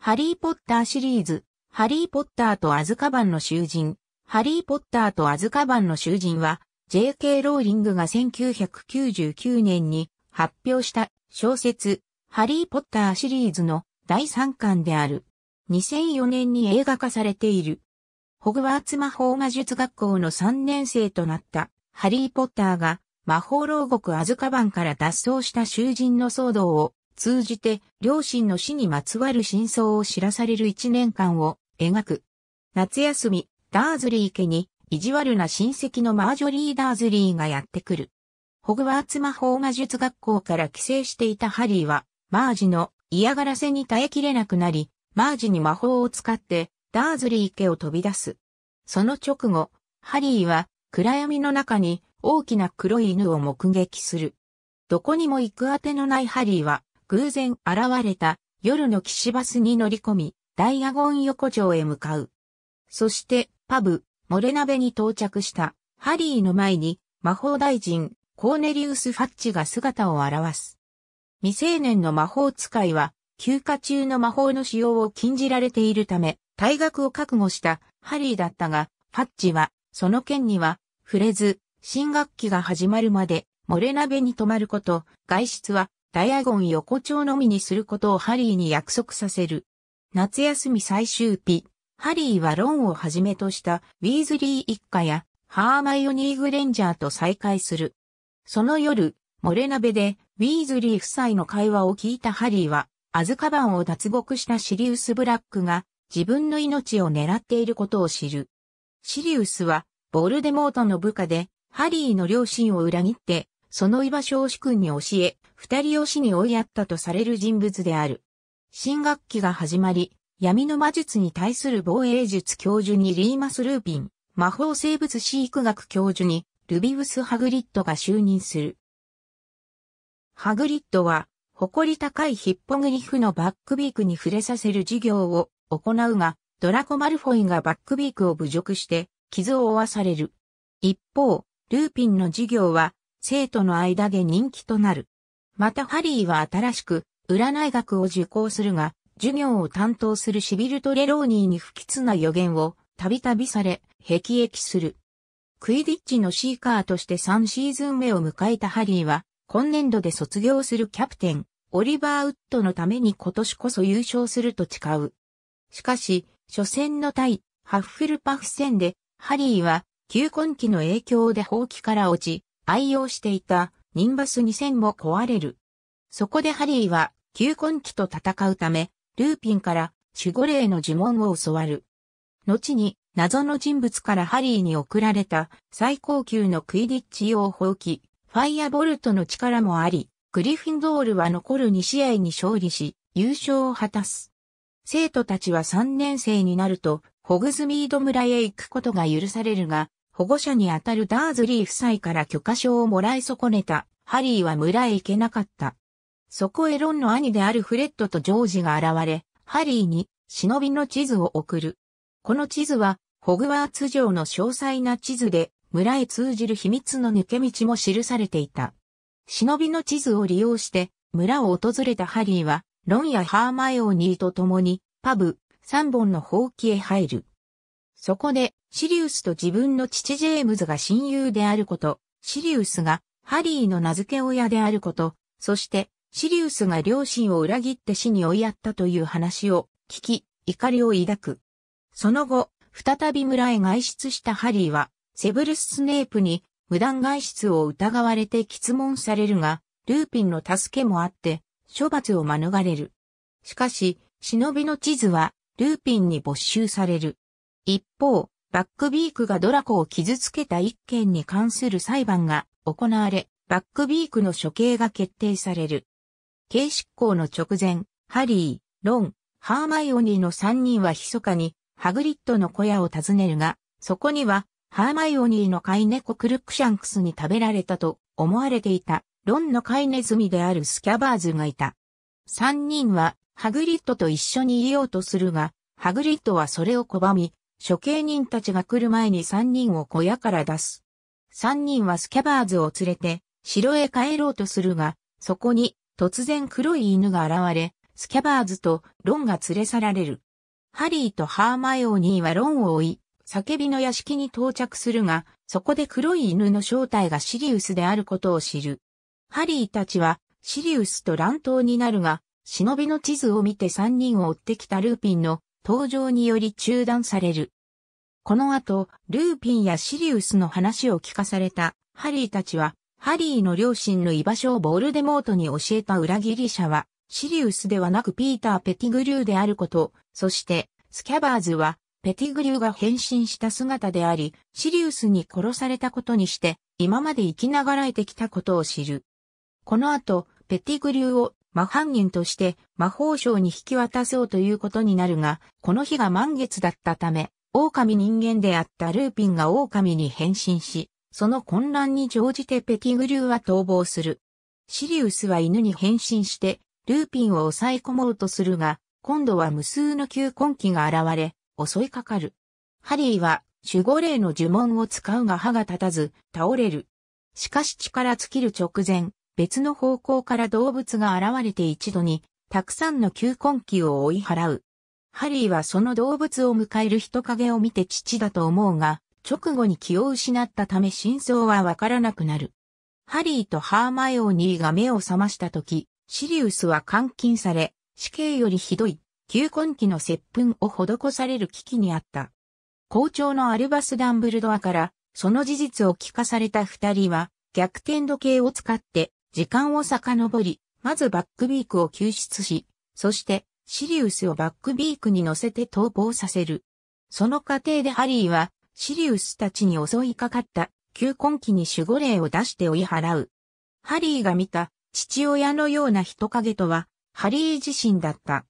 ハリー・ポッターシリーズ、ハリー・ポッターとアズカバンの囚人、ハリー・ポッターとアズカバンの囚人は、J.K. ローリングが1999年に発表した小説、ハリー・ポッターシリーズの第3巻である。2004年に映画化されている。ホグワーツ魔法魔術学校の3年生となったハリー・ポッターが魔法牢獄アズカバンから脱走した囚人の騒動を通じて両親の死にまつわる真相を知らされる一年間を描く。夏休み、ダーズリー家に意地悪な親戚のマージョリー・ダーズリーがやってくる。ホグワーツ魔法魔術学校から帰省していたハリーは、マージの嫌がらせに耐えきれなくなり、マージに魔法を使ってダーズリー家を飛び出す。その直後、ハリーは暗闇の中に大きな黒い犬を目撃する。どこにも行くあてのないハリーは偶然現れた夜の岸バスに乗り込み、ダイアゴン横丁へ向かう。そして、パブ、モレナベに到着したハリーの前に魔法大臣コーネリウス・ファッチが姿を現す。未成年の魔法使いは休暇中の魔法の使用を禁じられているため退学を覚悟したハリーだったが、ファッチはその件には触れず新学期が始まるまでモレナベに泊まること、外出はダイアゴン横丁のみにすることをハリーに約束させる。夏休み最終日、ハリーはロンをはじめとしたウィーズリー一家やハーマイオニー・グレンジャーと再会する。その夜、モレナベでウィーズリー夫妻の会話を聞いたハリーは、アズカバンを脱獄したシリウス・ブラックが自分の命を狙っていることを知る。シリウスは、ボルデモートの部下で、ハリーの両親を裏切って、その居場所を主君に教え、二人を死に追いやったとされる人物である。新学期が始まり、闇の魔術に対する防衛術教授にリーマス・ルーピン、魔法生物飼育学教授にルビウス・ハグリッドが就任する。ハグリッドは、誇り高いヒッポグリフのバックビークに触れさせる授業を行うが、ドラコ・マルフォイがバックビークを侮辱して傷を負わされる。一方、ルーピンの授業は生徒の間で人気となる。またハリーは新しく、占い学を受講するが、授業を担当するシビルト・レローニーに不吉な予言を、たびたびされ、辟易する。クイディッチのシーカーとして3シーズン目を迎えたハリーは、今年度で卒業するキャプテン、オリバー・ウッドのために今年こそ優勝すると誓う。しかし、初戦の対、ハッフルパフ戦で、ハリーは、旧婚期の影響で放棄から落ち、愛用していたニンバス2000も壊れる。そこでハリーは、旧婚期と戦うため、ルーピンから守護霊の呪文を教わる。後に、謎の人物からハリーに送られた最高級のクイディッチ用放棄、ファイアボルトの力もあり、グリフィンドールは残る2試合に勝利し、優勝を果たす。生徒たちは3年生になると、ホグズミード村へ行くことが許されるが、保護者にあたるダーズリー夫妻から許可証をもらい損ねた、ハリーは村へ行けなかった。そこへロンの兄であるフレッドとジョージが現れ、ハリーに忍びの地図を送る。この地図は、ホグワーツ城の詳細な地図で、村へ通じる秘密の抜け道も記されていた。忍びの地図を利用して、村を訪れたハリーは、ロンやハーマイオニーと共に、パブ、3本のほうへ入る。そこで、シリウスと自分の父ジェームズが親友であること、シリウスがハリーの名付け親であること、そして、シリウスが両親を裏切って死に追いやったという話を聞き、怒りを抱く。その後、再び村へ外出したハリーは、セブルス・スネープに無断外出を疑われて質問されるが、ルーピンの助けもあって、処罰を免れる。しかし、忍びの地図は、ルーピンに没収される。一方、バックビークがドラコを傷つけた一件に関する裁判が行われ、バックビークの処刑が決定される。刑執行の直前、ハリー、ロン、ハーマイオニーの三人は密かにハグリッドの小屋を訪ねるが、そこにはハーマイオニーの飼い猫クルックシャンクスに食べられたと思われていたロンの飼いネズミであるスキャバーズがいた。三人はハグリッドと一緒にいようとするが、ハグリッドはそれを拒み、処刑人たちが来る前に三人を小屋から出す。三人はスキャバーズを連れて、城へ帰ろうとするが、そこに突然黒い犬が現れ、スキャバーズとロンが連れ去られる。ハリーとハーマイオニーはロンを追い、叫びの屋敷に到着するが、そこで黒い犬の正体がシリウスであることを知る。ハリーたちはシリウスと乱闘になるが、忍びの地図を見て三人を追ってきたルーピンの登場により中断される。この後、ルーピンやシリウスの話を聞かされたハリーたちは、ハリーの両親の居場所をボールデモートに教えた裏切り者は、シリウスではなくピーター・ペティグリューであること、そして、スキャバーズは、ペティグリューが変身した姿であり、シリウスに殺されたことにして、今まで生きながらえてきたことを知る。この後、ペティグリューを魔犯人として魔法省に引き渡そうということになるが、この日が満月だったため、狼人間であったルーピンが狼に変身し、その混乱に乗じてペティグリューは逃亡する。シリウスは犬に変身して、ルーピンを抑え込もうとするが、今度は無数の旧根気が現れ、襲いかかる。ハリーは守護霊の呪文を使うが歯が立たず、倒れる。しかし力尽きる直前、別の方向から動物が現れて一度に、たくさんの球根球を追い払う。ハリーはその動物を迎える人影を見て父だと思うが、直後に気を失ったため真相はわからなくなる。ハリーとハーマイオニーが目を覚ましたとき、シリウスは監禁され、死刑よりひどい、球根期の接吻を施される危機にあった。校長のアルバス・ダンブルドアから、その事実を聞かされた二人は、逆転時計を使って、時間を遡り、まずバックビークを救出し、そしてシリウスをバックビークに乗せて逃亡させる。その過程でハリーはシリウスたちに襲いかかった旧婚期に守護霊を出して追い払う。ハリーが見た父親のような人影とはハリー自身だった。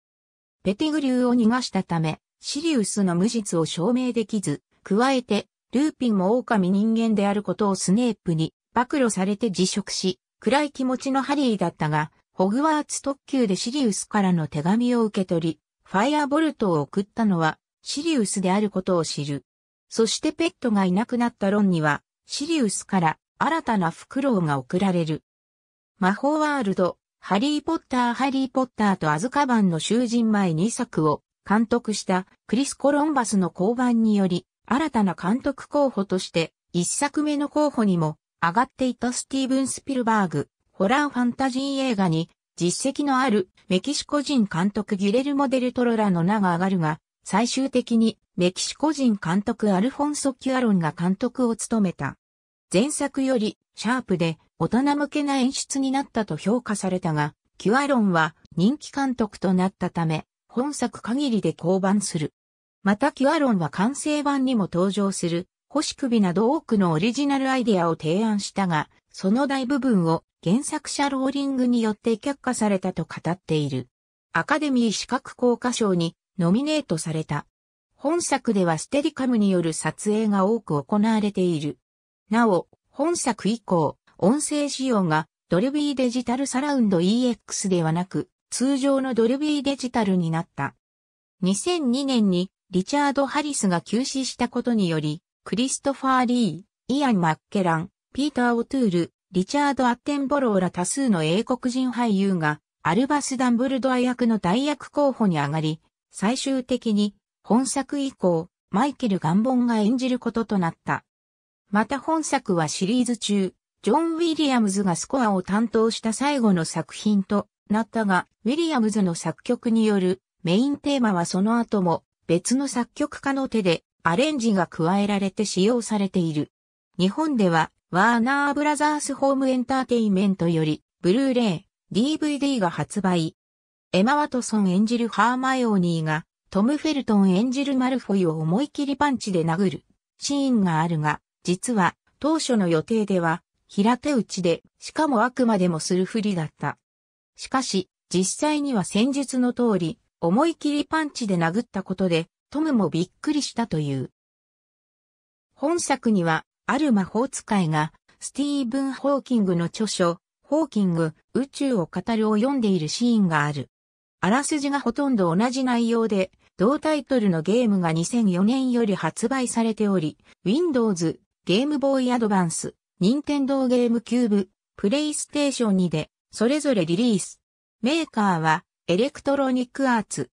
ペティグリューを逃がしたため、シリウスの無実を証明できず、加えて、ルーピンも狼人間であることをスネープに暴露されて辞職し、暗い気持ちのハリーだったが、ホグワーツ特急でシリウスからの手紙を受け取り、ファイアボルトを送ったのはシリウスであることを知る。そしてペットがいなくなったロンには、シリウスから新たなフクロウが送られる。魔法ワールド、ハリーポッター、ハリーポッターとアズカバンの囚人前2作を監督したクリス・コロンバスの交番により、新たな監督候補として1作目の候補にも上がっていたスティーブン・スピルバーグ、ホラーファンタジー映画に実績のあるメキシコ人監督ギレルモ・デル・トロラの名が上がるが、最終的にメキシコ人監督アルフォンソ・キュアロンが監督を務めた。前作よりシャープで大人向けな演出になったと評価されたが、キュアロンは人気監督となったため、本作限りで降板する。またキュアロンは完成版にも登場する星首など多くのオリジナルアイデアを提案したが、その大部分を原作者ローリングによって却下されたと語っている。アカデミー資格効果賞にノミネートされた。本作ではステリカムによる撮影が多く行われている。なお、本作以降、音声仕様がドルビーデジタルサラウンド EX ではなく、通常のドルビーデジタルになった。2002年にリチャード・ハリスが急死したことにより、クリストファー・リー、イアン・マッケラン、ピーター・オトゥール、リチャード・アッテンボローら多数の英国人俳優が、アルバス・ダンブルドア役の代役候補に上がり、最終的に、本作以降、マイケル・ガンボンが演じることとなった。また本作はシリーズ中、ジョン・ウィリアムズがスコアを担当した最後の作品となったが、ウィリアムズの作曲によるメインテーマはその後も別の作曲家の手でアレンジが加えられて使用されている。日本では、ワーナーブラザースホームエンターテイメントより、ブルーレイ、DVD が発売。エマ・ワトソン演じるハーマイオニーが、トム・フェルトン演じるマルフォイを思い切りパンチで殴るシーンがあるが、実は当初の予定では平手打ちで、しかもあくまでもするふりだった。しかし、実際には戦術の通り、思い切りパンチで殴ったことで、トムもびっくりしたという。本作には、ある魔法使いが、スティーブン・ホーキングの著書、ホーキング、宇宙を語るを読んでいるシーンがある。あらすじがほとんど同じ内容で、同タイトルのゲームが2004年より発売されており、Windows、ゲームボーイアドバンス、任天堂ゲームキューブ、プレイステーション2で、それぞれリリース。メーカーは、エレクトロニックアーツ、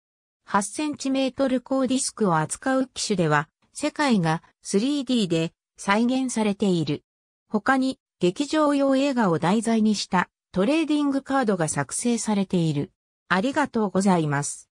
8センチメートル高ディスクを扱う機種では、世界が 3D で再現されている。他に、劇場用映画を題材にしたトレーディングカードが作成されている。ありがとうございます。